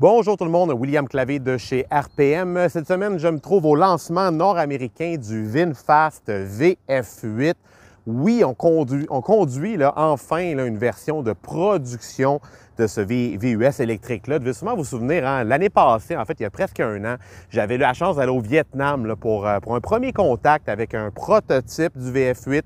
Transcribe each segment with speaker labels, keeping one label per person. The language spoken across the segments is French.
Speaker 1: Bonjour tout le monde, William Clavé de chez RPM. Cette semaine, je me trouve au lancement nord-américain du VinFast VF8. Oui, on conduit, on conduit là, enfin une version de production de ce VUS électrique-là. Vous devez sûrement vous souvenir, hein, l'année passée, en fait, il y a presque un an, j'avais eu la chance d'aller au Vietnam euh, pour, un premier contact avec un prototype du VF8.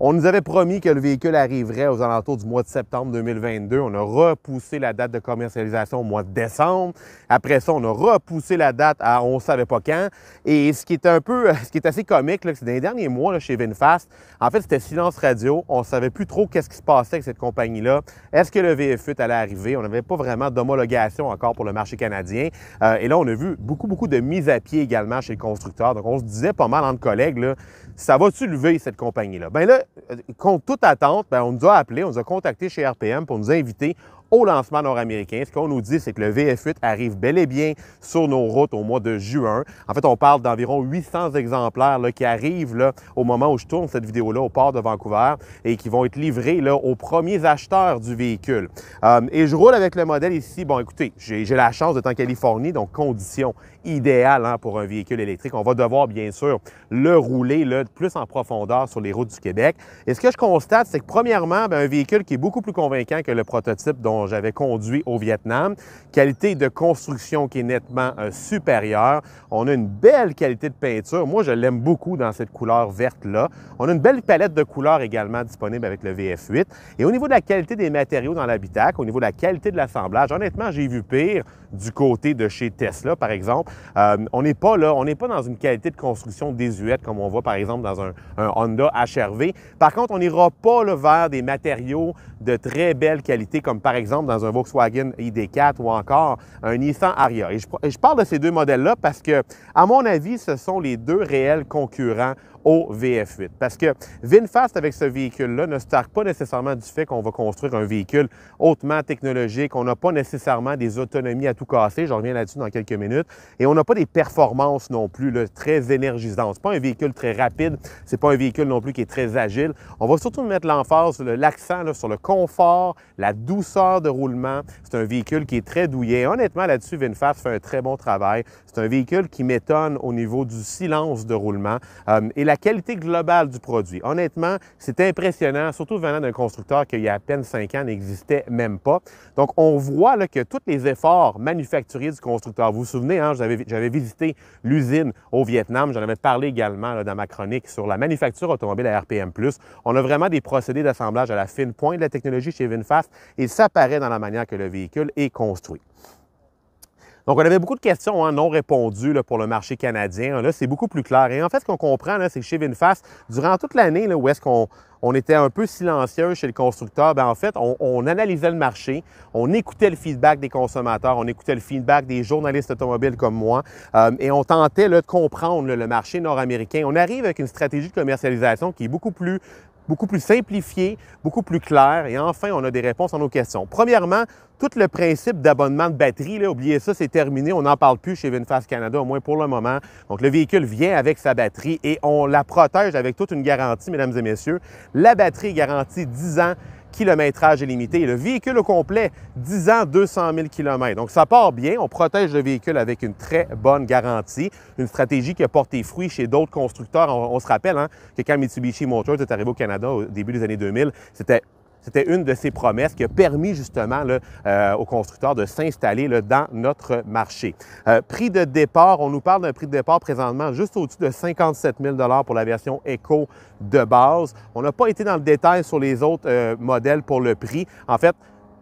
Speaker 1: On nous avait promis que le véhicule arriverait aux alentours du mois de septembre 2022. On a repoussé la date de commercialisation au mois de décembre. Après ça, on a repoussé la date à on ne savait pas quand. Et ce qui est un peu, euh, ce qui est assez comique, c'est dans les derniers mois chez Vinfast, en fait, c'était silence radio. On ne savait plus trop qu'est-ce qui se passait avec cette compagnie-là. Est-ce que le VF8 allait arriver? On n'avait pas vraiment d'homologation encore pour le marché canadien. Euh, et là, on a vu beaucoup, beaucoup de mises à pied également chez les constructeurs. Donc, on se disait pas mal entre collègues, ça va-tu lever cette compagnie-là? Bien là, euh, contre toute attente, ben, on nous a appelé, on nous a contacté chez RPM pour nous inviter au lancement nord-américain. Ce qu'on nous dit, c'est que le VF8 arrive bel et bien sur nos routes au mois de juin. En fait, on parle d'environ 800 exemplaires là, qui arrivent là, au moment où je tourne cette vidéo-là au port de Vancouver et qui vont être livrés là, aux premiers acheteurs du véhicule. Euh, et je roule avec le modèle ici. Bon, écoutez, j'ai la chance d'être en Californie, donc condition idéale hein, pour un véhicule électrique. On va devoir, bien sûr, le rouler là, plus en profondeur sur les routes du Québec. Et ce que je constate, c'est que premièrement, ben, un véhicule qui est beaucoup plus convaincant que le prototype dont j'avais conduit au Vietnam. Qualité de construction qui est nettement euh, supérieure. On a une belle qualité de peinture. Moi, je l'aime beaucoup dans cette couleur verte-là. On a une belle palette de couleurs également disponible avec le VF8. Et au niveau de la qualité des matériaux dans l'habitacle, au niveau de la qualité de l'assemblage, honnêtement, j'ai vu pire du côté de chez Tesla, par exemple. Euh, on n'est pas là, on n'est pas dans une qualité de construction désuète comme on voit, par exemple, dans un, Honda HRV. Par contre, on n'ira pas là, vers des matériaux de très belle qualité comme, par exemple, exemple, dans un Volkswagen ID4 ou encore un Nissan Aria. et je parle de ces deux modèles-là parce que, à mon avis, ce sont les deux réels concurrents au VF8. Parce que VinFast, avec ce véhicule-là, ne se targue pas nécessairement du fait qu'on va construire un véhicule hautement technologique, on n'a pas nécessairement des autonomies à tout casser, je reviens là-dessus dans quelques minutes, et on n'a pas des performances non plus là, très énergisantes. Ce pas un véhicule très rapide, c'est pas un véhicule non plus qui est très agile. On va surtout mettre l'emphase, l'accent sur le confort, la douceur de roulement. C'est un véhicule qui est très douillet. Honnêtement, là-dessus, VinFast fait un très bon travail. C'est un véhicule qui m'étonne au niveau du silence de roulement euh, et la qualité globale du produit. Honnêtement, c'est impressionnant, surtout venant d'un constructeur qui, il y a à peine cinq ans, n'existait même pas. Donc, on voit que tous les efforts manufacturiers du constructeur, vous vous souvenez, hein, j'avais visité l'usine au Vietnam, j'en avais parlé également dans ma chronique sur la manufacture automobile à RPM. On a vraiment des procédés d'assemblage à la fine pointe de la technologie chez VinFast et ça dans la manière que le véhicule est construit. Donc, on avait beaucoup de questions hein, non répondues pour le marché canadien. Là, c'est beaucoup plus clair. Et en fait, ce qu'on comprend, c'est que chez Vinfast, durant toute l'année, où est-ce qu'on on était un peu silencieux chez le constructeur, bien, en fait, on, analysait le marché, on écoutait le feedback des consommateurs, on écoutait le feedback des journalistes automobiles comme moi, euh, et on tentait de comprendre le marché nord-américain. On arrive avec une stratégie de commercialisation qui est beaucoup plus beaucoup plus simplifié, beaucoup plus clair. Et enfin, on a des réponses à nos questions. Premièrement, tout le principe d'abonnement de batterie, là, oubliez ça, c'est terminé. On n'en parle plus chez VinFast Canada, au moins pour le moment. Donc, le véhicule vient avec sa batterie et on la protège avec toute une garantie, mesdames et messieurs. La batterie est garantie 10 ans kilométrage limité. Le véhicule au complet, 10 ans, 200 000 km. Donc, ça part bien. On protège le véhicule avec une très bonne garantie, une stratégie qui a porté fruit chez d'autres constructeurs. On, se rappelle hein, que quand Mitsubishi Motors est arrivé au Canada au début des années 2000, c'était c'était une de ces promesses qui a permis justement le, euh, aux constructeurs de s'installer dans notre marché. Euh, prix de départ, on nous parle d'un prix de départ présentement juste au-dessus de 57 000 pour la version Eco de base. On n'a pas été dans le détail sur les autres euh, modèles pour le prix. En fait,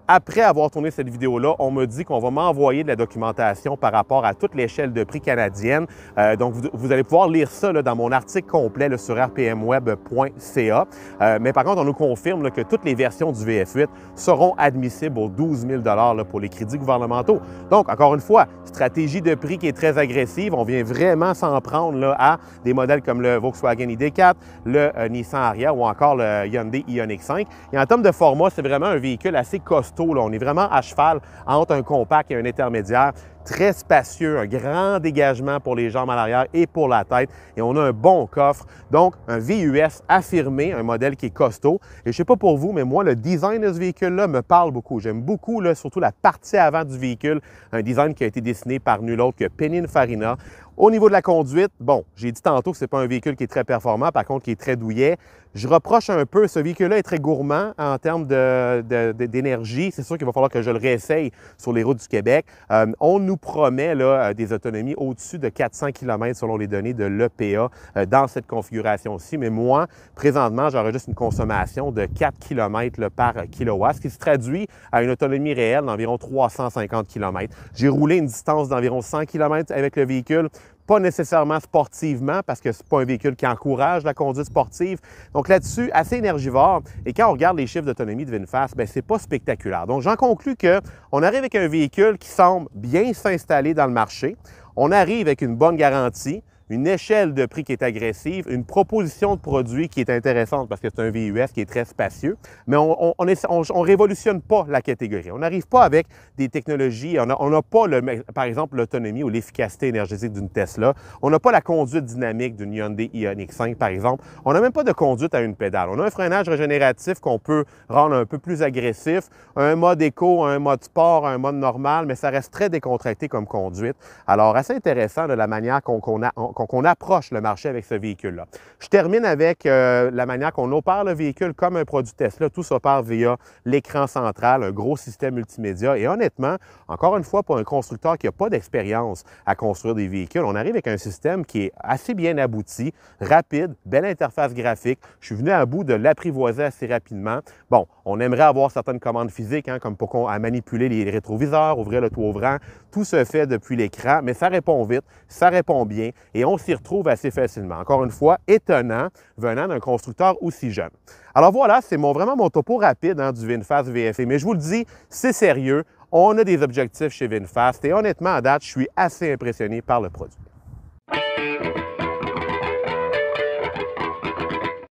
Speaker 1: après avoir tourné cette vidéo-là, on me dit qu'on va m'envoyer de la documentation par rapport à toute l'échelle de prix canadienne. Euh, donc, vous, allez pouvoir lire ça dans mon article complet sur rpmweb.ca. Euh, mais par contre, on nous confirme que toutes les versions du VF8 seront admissibles aux 12 000 pour les crédits gouvernementaux. Donc, encore une fois, stratégie de prix qui est très agressive. On vient vraiment s'en prendre à des modèles comme le Volkswagen ID4, le euh, Nissan Ariya ou encore le Hyundai Ioniq 5. Et en termes de format, c'est vraiment un véhicule assez costaud on est vraiment à cheval entre un compact et un intermédiaire très spacieux, un grand dégagement pour les jambes à l'arrière et pour la tête. Et on a un bon coffre. Donc, un VUS affirmé, un modèle qui est costaud. Et je sais pas pour vous, mais moi, le design de ce véhicule-là me parle beaucoup. J'aime beaucoup, surtout la partie avant du véhicule, un design qui a été dessiné par nul autre que Farina. Au niveau de la conduite, bon, j'ai dit tantôt que ce n'est pas un véhicule qui est très performant, par contre, qui est très douillet. Je reproche un peu, ce véhicule-là est très gourmand en termes d'énergie. De, C'est sûr qu'il va falloir que je le réessaye sur les routes du Québec. Euh, on nous promet euh, des autonomies au-dessus de 400 km selon les données de l'EPA euh, dans cette configuration-ci. Mais moi, présentement, j'enregistre une consommation de 4 km par kilowatt, ce qui se traduit à une autonomie réelle d'environ 350 km. J'ai roulé une distance d'environ 100 km avec le véhicule pas nécessairement sportivement parce que c'est pas un véhicule qui encourage la conduite sportive. Donc là-dessus, assez énergivore. Et quand on regarde les chiffres d'autonomie de Vinfast, ben c'est pas spectaculaire. Donc j'en conclus que on arrive avec un véhicule qui semble bien s'installer dans le marché. On arrive avec une bonne garantie une échelle de prix qui est agressive, une proposition de produit qui est intéressante parce que c'est un VUS qui est très spacieux, mais on on révolutionne pas la catégorie. On n'arrive pas avec des technologies, on n'a pas, le, par exemple, l'autonomie ou l'efficacité énergétique d'une Tesla, on n'a pas la conduite dynamique d'une Hyundai Ioniq 5, par exemple, on n'a même pas de conduite à une pédale. On a un freinage régénératif qu'on peut rendre un peu plus agressif, un mode éco, un mode sport, un mode normal, mais ça reste très décontracté comme conduite. Alors, assez intéressant de la manière qu'on a qu'on approche le marché avec ce véhicule-là. Je termine avec euh, la manière qu'on opère le véhicule comme un produit Tesla. Tout s'opère via l'écran central, un gros système multimédia. Et honnêtement, encore une fois, pour un constructeur qui n'a pas d'expérience à construire des véhicules, on arrive avec un système qui est assez bien abouti, rapide, belle interface graphique. Je suis venu à bout de l'apprivoiser assez rapidement. Bon, on aimerait avoir certaines commandes physiques, hein, comme pour manipuler les rétroviseurs, ouvrir le toit ouvrant. Tout se fait depuis l'écran, mais ça répond vite, ça répond bien et on s'y retrouve assez facilement. Encore une fois, étonnant venant d'un constructeur aussi jeune. Alors voilà, c'est mon, vraiment mon topo rapide hein, du VinFast VFE. Mais je vous le dis, c'est sérieux. On a des objectifs chez VinFast et honnêtement, à date, je suis assez impressionné par le produit.